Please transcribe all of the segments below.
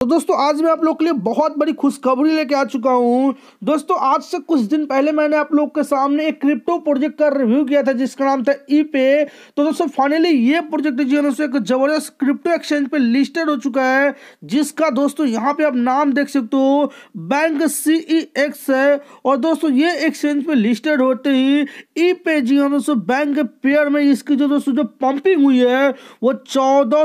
तो दोस्तों आज मैं आप लोग के लिए बहुत बड़ी खुशखबरी लेके आ चुका हूँ दोस्तों आज से कुछ दिन पहले मैंने आप लोग के सामने एक क्रिप्टो प्रोजेक्ट का रिव्यू किया था जिसका नाम था ई पे तो दोस्तों फाइनली ये प्रोजेक्ट जो है एक जबरदस्त क्रिप्टो एक्सचेंज पे लिस्टेड हो चुका है जिसका दोस्तों यहाँ पे आप नाम देख सकते हो बैंक सी e है और दोस्तों ये एक्सचेंज पे लिस्टेड होते ही ई पे जी हाँ, दोस्तों बैंक पेयर में इसकी जो दोस्तों जो पंपिंग हुई है वो चौदह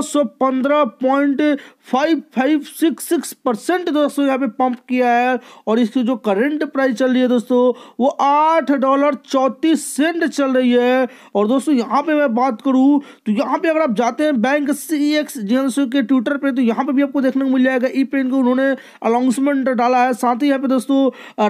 five five six six percent दोस्तों यहाँ पे पंप किया है और इसकी जो करंट प्राइस चल रही है दोस्तों वो आठ डॉलर चौंतीस सेंट चल रही है और दोस्तों यहाँ पे मैं बात करूँ तो यहाँ पे अगर आप जाते हैं बैंक सी एक्स के ट्विटर पे तो यहाँ पे भी आपको देखने को मिल जाएगा ई पेन को उन्होंने अनाउंसमेंट डाला है साथ ही यहाँ पे दोस्तों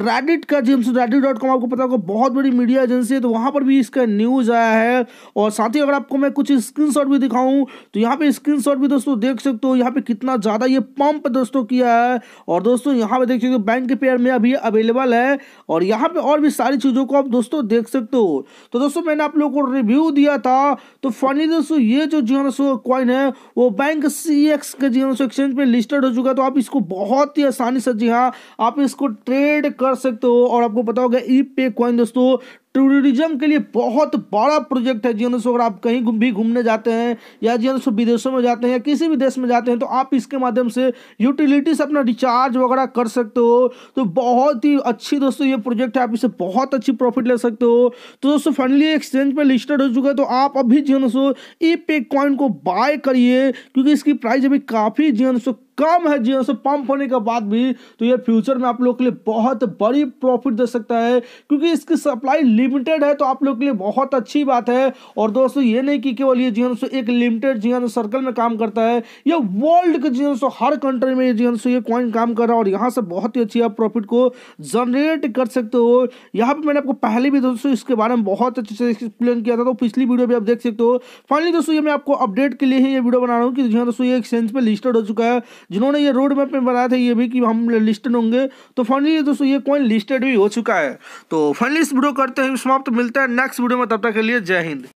रेडिट का जेम्स रेडिट डॉट कॉम आपको पता होगा बहुत बड़ी मीडिया एजेंसी है तो वहाँ पर भी इसका न्यूज़ आया है और साथ ही अगर आपको मैं कुछ स्क्रीन भी दिखाऊँ तो यहाँ पे स्क्रीन भी दोस्तों देख सकते हो यहाँ पे कितने कितना ज़्यादा ये पंप दोस्तों किया है और दोस्तों यहाँ पे देख सकते हो बैंक के पेयर में अभी अवेलेबल है और यहाँ पे और भी सारी चीज़ों को आप दोस्तों देख सकते हो तो दोस्तों मैंने आप लोगों को रिव्यू दिया था तो फाइनली दोस्तों ये जो जीवन सो कॉइन है वो बैंक सी एक्स के जी सो एक्सचेंज पर लिस्टेड हो चुका है तो आप इसको बहुत ही आसानी से जी हाँ आप इसको ट्रेड कर सकते हो और आपको पता होगा ई पे कॉइन दोस्तों टूरिज्म के लिए बहुत बड़ा प्रोजेक्ट है जी दोस्तों अगर आप कहीं भी घूमने जाते हैं या जी दोस्तों विदेशों में जाते हैं या किसी भी देश में जाते हैं तो आप इसके माध्यम से यूटिलिटीज अपना रिचार्ज वगैरह कर सकते हो तो बहुत ही अच्छी दोस्तों ये प्रोजेक्ट है आप इसे बहुत अच्छी प्रॉफिट ले सकते हो तो दोस्तों फाइनली एक्सचेंज पर लिस्टेड हो चुका है तो आप अभी जी दोस्तों ई पे कॉइन को बाय करिए क्योंकि इसकी प्राइस अभी काफ़ी जी दोस्तों कम है जीरो से पंप होने के बाद भी तो ये फ्यूचर में आप लोग के लिए बहुत बड़ी प्रॉफिट दे सकता है क्योंकि इसकी सप्लाई लिमिटेड है तो आप लोग के लिए बहुत अच्छी बात है और दोस्तों ये नहीं कि केवल ये जीवन सो एक लिमिटेड जीवन सर्कल में काम करता है ये वर्ल्ड के जीवन सो हर कंट्री में ये जीवन सो ये कॉइन काम कर रहा है और यहाँ से बहुत ही अच्छी आप प्रॉफिट को जनरेट कर सकते हो यहाँ पर मैंने आपको पहले भी दोस्तों इसके बारे में बहुत अच्छे से एक्सप्लेन किया था तो पिछली वीडियो भी आप देख सकते हो फाइनली दोस्तों ये मैं आपको अपडेट के लिए ही ये वीडियो बना रहा हूँ कि जी हाँ दोस्तों ये एक्सचेंज पर लिस्टेड हो चुका है जिन्होंने ये रोड मैप में बनाया था ये भी कि हम लिस्टेड होंगे तो फाइनली दोस्तों ये कॉइन लिस्टेड भी हो चुका है तो फाइनली इस वीडियो करते हैं समाप्त मिलता है नेक्स्ट वीडियो में तब तक के लिए जय हिंद